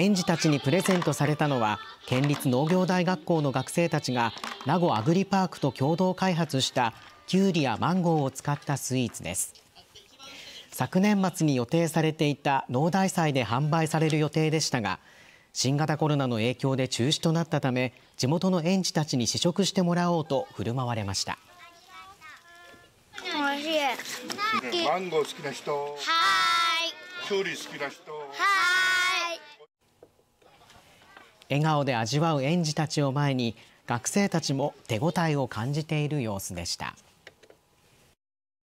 園児たちにプレゼントされたのは県立農業大学校の学生たちが名護アグリパークと共同開発したキュウリやマンゴーを使ったスイーツです昨年末に予定されていた農大祭で販売される予定でしたが新型コロナの影響で中止となったため地元の園児たちに試食してもらおうと振る舞われましたマンゴー好きな人はいキュウリ好きな人はい笑顔で味わう園児たちを前に学生たちも手応えを感じている様子でした。